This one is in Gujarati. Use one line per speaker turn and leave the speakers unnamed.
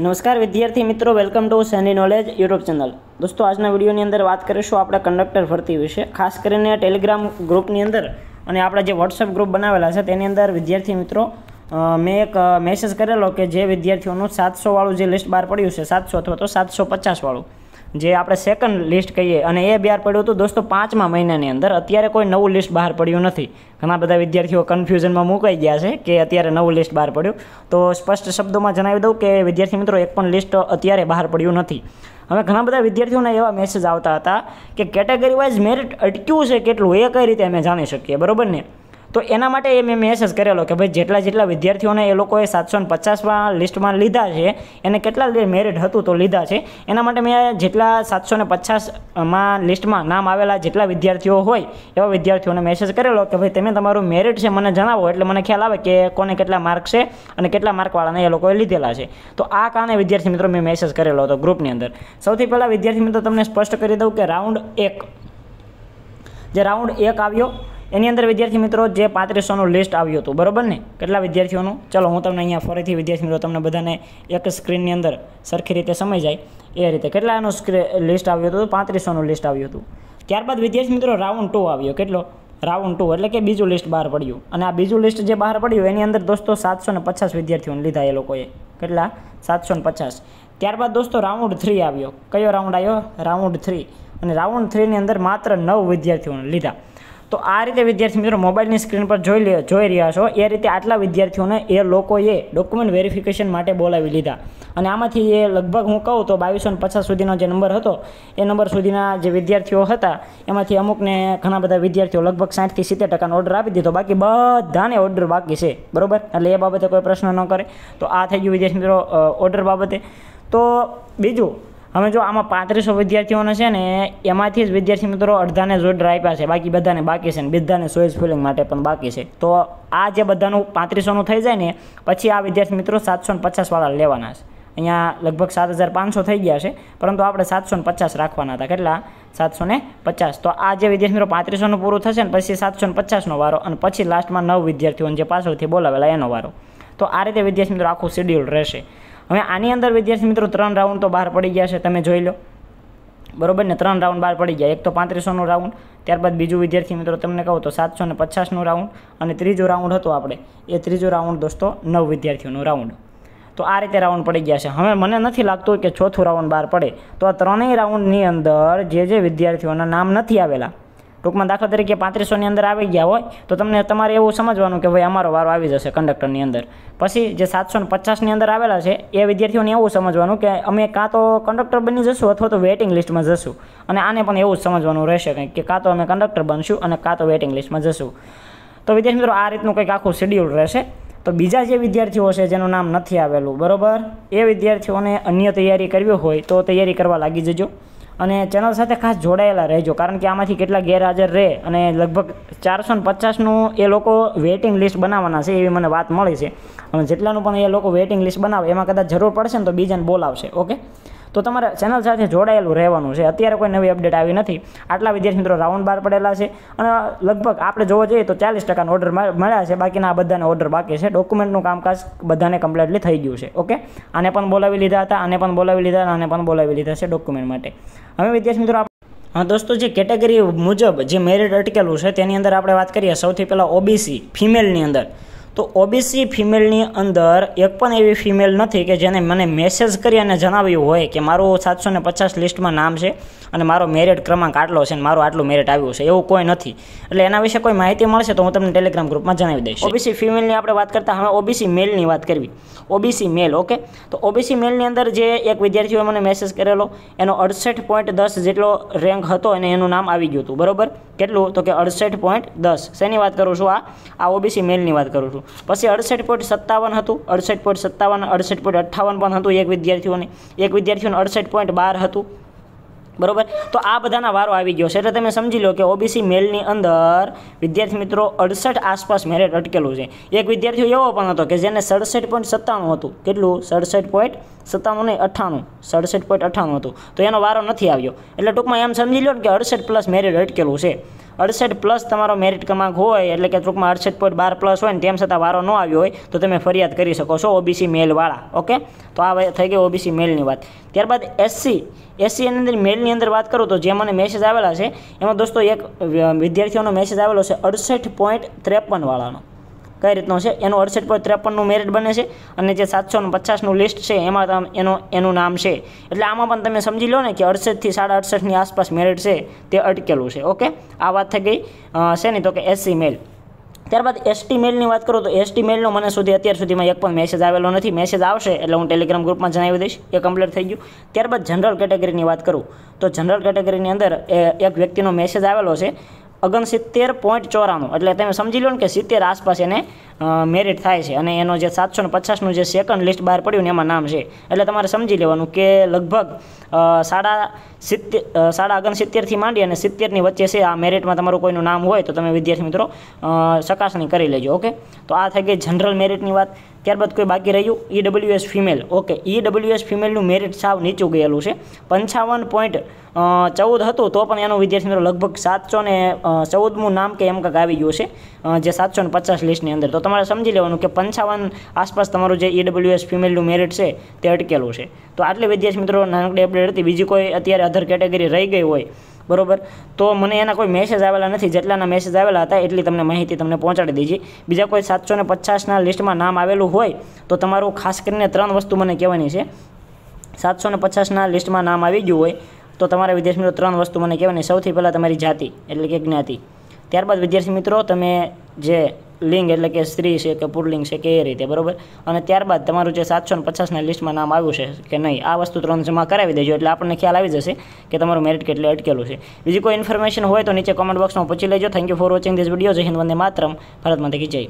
નમસ્કાર વિદ્યાર્થી મિત્રો welcome to Sunny Knowledge YouTube channel દોસ્તો આજના વિડીયોની અંદર વાત કરીશું આપણે કંડક્ટર ભરતી વિશે ખાસ કરીને ટેલિગ્રામ ગ્રુપની અંદર અને આપણા જે વોટ્સઅપ ગ્રુપ બનાવેલા છે તેની અંદર વિદ્યાર્થી મિત્રો મેં એક મેસેજ કરેલો કે જે વિદ્યાર્થીઓનું સાતસોવાળું જે લિસ્ટ બહાર પડ્યું છે સાતસો અથવા તો સાતસો પચાસવાળું જે આપણે સેકન્ડ લિસ્ટ કહીએ અને એ બહાર પડ્યું હતું દોસ્તો પાંચમા મહિનાની અંદર અત્યારે કોઈ નવું લિસ્ટ બહાર પડ્યું નથી ઘણા બધા વિદ્યાર્થીઓ કન્ફ્યુઝનમાં મુકાઈ ગયા છે કે અત્યારે નવું લિસ્ટ બહાર પડ્યું તો સ્પષ્ટ શબ્દોમાં જણાવી દઉં કે વિદ્યાર્થી મિત્રો એક પણ લિસ્ટ અત્યારે બહાર પડ્યું નથી હવે ઘણા બધા વિદ્યાર્થીઓને એવા મેસેજ આવતા હતા કે કેટેગરી વાઇઝ મેરિટ અટક્યું છે કેટલું એ કઈ રીતે અમે જાણી શકીએ બરાબર ને તો એના માટે એ મેં મેસેજ કરેલો કે ભાઈ જેટલા જેટલા વિદ્યાર્થીઓને એ લોકોએ સાતસો ને પચાસમાં લિસ્ટમાં લીધા છે એને કેટલા મેરિટ હતું તો લીધા છે એના માટે મેં જેટલા સાતસો ને પચાસમાં લિસ્ટમાં નામ આવેલા જેટલા વિદ્યાર્થીઓ હોય એવા વિદ્યાર્થીઓને મેસેજ કરેલો કે ભાઈ તમે તમારું મેરિટ છે મને જણાવો એટલે મને ખ્યાલ આવે કે કોને કેટલા માર્ક છે અને કેટલા માર્કવાળાને એ લોકોએ લીધેલા છે તો આ કારણે વિદ્યાર્થી મિત્રો મેં મેસેજ કરેલો હતો ગ્રુપની અંદર સૌથી પહેલાં વિદ્યાર્થી મિત્રો તમને સ્પષ્ટ કરી દઉં કે રાઉન્ડ એક જે રાઉન્ડ એક આવ્યો એની અંદર વિદ્યાર્થી મિત્રો જે પાંત્રીસોનું લિસ્ટ આવ્યું હતું બરાબર ને કેટલા વિદ્યાર્થીઓનું ચલો હું તમને અહીંયા ફરીથી વિદ્યાર્થી મિત્રો તમને બધાને એક સ્ક્રીનની અંદર સરખી રીતે સમય જાય એ રીતે કેટલાનું લિસ્ટ આવ્યું હતું પાંત્રીસોનું લિસ્ટ આવ્યું હતું ત્યારબાદ વિદ્યાર્થી મિત્રો રાઉન્ડ ટુ આવ્યો કેટલો રાઉન્ડ ટુ એટલે કે બીજું લિસ્ટ બહાર પડ્યું અને આ બીજું લિસ્ટ જે બહાર પડ્યું એની અંદર દોસ્તો સાતસો ને પચાસ વિદ્યાર્થીઓને લીધા એ લોકોએ કેટલા સાતસો ને પચાસ ત્યારબાદ દોસ્તો રાઉન્ડ થ્રી આવ્યો કયો રાઉન્ડ આવ્યો રાઉન્ડ થ્રી અને રાઉન્ડ થ્રીની અંદર માત્ર નવ વિદ્યાર્થીઓને લીધા તો આ રીતે વિદ્યાર્થી મિત્રો મોબાઈલની સ્ક્રીન પર જોઈ લે જોઈ રહ્યા છો એ રીતે આટલા વિદ્યાર્થીઓને એ લોકોએ ડોક્યુમેન્ટ વેરિફિકેશન માટે બોલાવી લીધા અને આમાંથી એ લગભગ હું કહું તો બાવીસો પચાસ સુધીનો જે નંબર હતો એ નંબર સુધીના જે વિદ્યાર્થીઓ હતા એમાંથી અમુકને ઘણા બધા વિદ્યાર્થીઓ લગભગ સાઠથી સિત્તેર ટકાનો ઓર્ડર આપી દીધો બાકી બધાને ઓર્ડર બાકી છે બરાબર એટલે એ બાબતે કોઈ પ્રશ્ન ન કરે તો આ થઈ ગયું વિદ્યાર્થી મિત્રો ઓર્ડર બાબતે તો બીજું હવે જો આમાં પાંત્રીસો વિદ્યાર્થીઓને છે ને એમાંથી જ વિદ્યાર્થી મિત્રો અડધાને જોડર આપ્યા છે બાકી બધાને બાકી છે ને બધાને સોઇસ ફિલિંગ માટે પણ બાકી છે તો આ જે બધાનું પાંત્રીસોનું થઈ જાય ને પછી આ વિદ્યાર્થી મિત્રો સાતસો ને પચાસવાળા લેવાના છે અહીંયા લગભગ સાત હજાર પાંચસો થઈ ગયા છે પરંતુ આપણે સાતસો ને પચાસ રાખવાના હતા કેટલા સાતસો ને પચાસ તો આ જે વિદ્યાર્થીઓ પાંત્રીસોનું પૂરું થશે ને પછી સાતસો ને પચાસનો વારો અને પછી લાસ્ટમાં નવ વિદ્યાર્થીઓને જે પાછળથી બોલાવેલા એનો વારો તો આ રીતે વિદ્યાર્થી મિત્રો આખું શેડ્યુલ રહેશે હવે આની અંદર વિદ્યાર્થી મિત્રો ત્રણ રાઉન્ડ તો બહાર પડી ગયા છે તમે જોઈ લો બરોબર ને ત્રણ રાઉન્ડ બહાર પડી ગયા એક તો પાંત્રીસોનો રાઉન્ડ ત્યારબાદ બીજું વિદ્યાર્થી મિત્રો તમને કહું તો સાતસો ને પચાસનો રાઉન્ડ અને ત્રીજો રાઉન્ડ હતો આપણે એ ત્રીજો રાઉન્ડ દોસ્તો નવ વિદ્યાર્થીઓનો રાઉન્ડ તો આ રીતે રાઉન્ડ પડી ગયા છે હવે મને નથી લાગતું કે ચોથું રાઉન્ડ બહાર પડે તો આ ત્રણેય રાઉન્ડની અંદર જે જે વિદ્યાર્થીઓના નામ નથી આવેલા ટૂંકમાં દાખલા તરીકે પાંત્રીસોની અંદર આવી ગયા હોય તો તમને તમારે એવું સમજવાનું કે ભાઈ અમારો વારો આવી જશે કંડક્ટરની અંદર પછી જે સાતસો ને પચાસની અંદર આવેલા છે એ વિદ્યાર્થીઓને એવું સમજવાનું કે અમે કાં તો કંડક્ટર બની જશું અથવા તો વેઇટિંગ લિસ્ટમાં જશું અને આને પણ એવું જ સમજવાનું રહેશે કંઈક કે કાં તો અમે કંડક્ટર બનશું અને કાં તો વેઇટિંગ લિસ્ટમાં જશું તો વિદ્યાર્થી મિત્રો આ રીતનું કંઈક આખું શેડ્યુલ રહેશે તો બીજા જે વિદ્યાર્થીઓ છે જેનું નામ નથી આવેલું બરાબર એ વિદ્યાર્થીઓને અન્ય તૈયારી કરવી હોય તો તૈયારી કરવા લાગી જજો અને ચેનલ સાથે ખાસ જોડાયેલા રહેજો કારણ કે આમાંથી કેટલા ગેરહાજર રહે અને લગભગ ચારસો ને પચાસનું એ લોકો વેઇટિંગ લિસ્ટ બનાવવાના છે એવી મને વાત મળી છે અને જેટલાનું પણ એ લોકો વેઇટિંગ લિસ્ટ બનાવે એમાં કદાચ જરૂર પડશે ને તો બીજાને બોલાવશે ઓકે તો તમારે ચેનલ સાથે જોડાયેલું રહેવાનું છે અત્યારે કોઈ નવી અપડેટ આવી નથી આટલા વિદ્યાર્થી મિત્રો રાઉન્ડ બહાર પડેલા છે અને લગભગ આપણે જોવા જઈએ તો ચાલીસ ટકાનો ઓર્ડર મળ્યા છે બાકીના આ બધાને ઓર્ડર બાકી છે ડોક્યુમેન્ટનું કામકાજ બધાને કમ્પ્લીટલી થઈ ગયું છે ઓકે આને પણ બોલાવી લીધા હતા આને પણ બોલાવી લીધા અને આને પણ બોલાવી લીધા છે ડોક્યુમેન્ટ માટે હવે વિદ્યાર્થી મિત્રો હા દોસ્તો જે કેટેગરી મુજબ જે મેરિટ અટકેલું છે તેની અંદર આપણે વાત કરીએ સૌથી પહેલાં ઓબીસી ફિમેલની અંદર તો ઓબીસી ફિમેલની અંદર એક પણ એવી ફિમેલ નથી કે જેને મને મેસેજ કરી અને જણાવ્યું હોય કે મારું સાતસો ને પચાસ લિસ્ટમાં નામ છે અને મારો મેરિટ ક્રમાંક આટલો છે અને મારું આટલું મેરિટ આવ્યું છે એવું કોઈ નથી એટલે એના વિશે કોઈ માહિતી મળશે તો હું તમને ટેલિગ્રામ ગ્રુપમાં જણાવી દઈશ ઓબીસી ફિમેલની આપણે વાત કરતા હવે ઓબીસી મેલની વાત કરવી ઓબીસી મેલ ઓકે તો ઓબીસી મેલની અંદર જે એક વિદ્યાર્થીઓએ મને મેસેજ કરેલો એનો અડસઠ પોઈન્ટ દસ જેટલો રેન્ક હતો અને એનું નામ આવી ગયું હતું બરાબર કેટલું તો કે અડસઠ પોઈન્ટ દસ શેની વાત કરું છું આ આ ઓબીસી મેલની વાત કરું છું હતું પછી અડસઠ પોઈન્ટ સત્તાવન હતું અડસઠ પોઈન્ટ સત્તાવન અડસઠ પોઈન્ટ અઠ્ઠાવન પણ હતું એક વિદ્યાર્થીઓને એક વિદ્યાર્થીઓને અડસઠ પોઈન્ટ બાર હતું બરોબર તો આ બધાના વારો આવી ગયો છે એટલે તમે સમજી લો કે ઓબીસી મેલની અંદર વિદ્યાર્થી મિત્રો અડસઠ આસપાસ મેરેટ અટકેલું છે એક વિદ્યાર્થીઓ એવો પણ હતો કે જેને સડસઠ પોઈન્ટ સત્તાણું હતું કેટલું સડસઠ પોઈન્ટ સત્તાણું નહીં અઠ્ઠાણું સડસઠ પોઈન્ટ અઠ્ઠાણું હતું તો એનો વારો નથી આવ્યો એટલે ટૂંકમાં એમ સમજી લો ને કે અડસઠ પ્લસ મેરિટ અટકેલું છે અડસઠ પ્લસ તમારો મેરિટ ક્રમાંક હોય એટલે કે ટૂંકમાં અડસઠ પોઈન્ટ બાર પ્લસ હોય ને તેમ છતાં વારો ન આવ્યો હોય તો તમે ફરિયાદ કરી શકો છો ઓબીસી મેલવાળા ઓકે તો આ થઈ ગઈ ઓબીસી મેલની વાત ત્યારબાદ એસસી એસસી એની અંદર મેલની અંદર વાત કરું તો જે મને મેસેજ આવેલા છે એમાં દોસ્તો એક વિદ્યાર્થીઓનો મેસેજ આવેલો છે અડસઠ પોઈન્ટ ત્રેપનવાળાનો કઈ રીતનો છે એનું અડસઠ પોઈન્ટ ત્રેપનનું મેરિટ બને છે અને જે સાતસો પચાસનું લિસ્ટ છે એમાં તમે એનો એનું નામ છે એટલે આમાં પણ તમે સમજી લો ને કે અડસઠથી સાડા અડસઠની આસપાસ મેરિટ છે તે અટકેલું છે ઓકે આ વાત થઈ ગઈ છે શેની તો કે એસસી મેલ ત્યારબાદ એસટી મેલની વાત કરું તો એસટી મેલનો મને સુધી અત્યાર સુધીમાં એક પણ મેસેજ આવેલો નથી મેસેજ આવશે એટલે હું ટેલિગ્રામ ગ્રુપમાં જણાવી દઈશ એ કમ્પ્લીટ થઈ ગયું ત્યારબાદ જનરલ કેટેગરીની વાત કરું તો જનરલ કેટેગરીની અંદર એ એક વ્યક્તિનો મેસેજ આવેલો છે ઓગણસિત્તેર પોઈન્ટ ચોરાણું એટલે તમે સમજી લો ને કે સિત્તેર આસપાસ એને મેરિટ થાય છે અને એનો જે સાતસો ને પચાસનું જે સેકન્ડ લિસ્ટ બહાર પડ્યું ને એમાં નામ છે એટલે તમારે સમજી લેવાનું કે લગભગ સાડા સિત્તેર સાડા અગણ સિત્તેરથી માંડી અને સિત્તેરની વચ્ચે છે આ મેરિટમાં તમારું કોઈનું નામ હોય તો તમે વિદ્યાર્થી મિત્રો ચકાસણી કરી લેજો ઓકે તો આ થઈ ગઈ જનરલ મેરિટની વાત ત્યારબાદ કોઈ બાકી રહ્યું ઈ ઈડબ્લ્યુએસ ફિમેલ ઓકે ઈ ઈડબ્લ્યુએસ ફિમેલનું મેરિટ સાવ નીચું ગયેલું છે પંચાવન પોઈન્ટ ચૌદ હતું તો પણ એનું વિદ્યાર્થી મિત્રો લગભગ સાતસો ને ચૌદમું નામ કે એમ કાંક આવી ગયું છે જે સાતસો ને પચાસ લિસ્ટની અંદર તો તમે તમારે સમજી લેવાનું કે પંચાવન આસપાસ તમારું જે ઈડબ્લ્યુએસ ફિમેલનું મેરિટ છે તે અટકેલું છે તો આટલે વિદ્યાર્થી મિત્રો નાનકડી અપડેટ હતી બીજી કોઈ અત્યારે અધર કેટેગરી રહી ગઈ હોય બરોબર તો મને એના કોઈ મેસેજ આવેલા નથી જેટલાના મેસેજ આવેલા હતા એટલી તમને માહિતી તમને પહોંચાડી દીધી બીજા કોઈ સાતસો ને પચાસના લિસ્ટમાં નામ આવેલું હોય તો તમારું ખાસ કરીને ત્રણ વસ્તુ મને કહેવાની છે સાતસો ને પચાસના લિસ્ટમાં નામ આવી ગયું હોય તો તમારા વિદ્યાર્થી મિત્રો ત્રણ વસ્તુ મને કહેવાની સૌથી પહેલાં તમારી જાતિ એટલે કે જ્ઞાતિ ત્યારબાદ વિદ્યાર્થી મિત્રો તમે જે લિંગ એટલે કે સ્ત્રી છે કે પુરલિંગ છે કે એ રીતે બરાબર અને ત્યારબાદ તમારું જે સાતસો ને પચાસના લિસ્ટમાં નામ આવ્યું છે કે નહીં આ વસ્તુ ત્રણ જમા કરાવી દેજો એટલે આપણને ખ્યાલ આવી જશે કે તમારું મેરિટ કેટલે અટકેલું છે બીજી કોઈ ઇન્ફોર્મેશન હોય તો નીચે કોમેન્ટ બોક્સમાં પૂછી લેજો thank you for watching this video જય હિન્દ વંદે માતરમ ભારત જય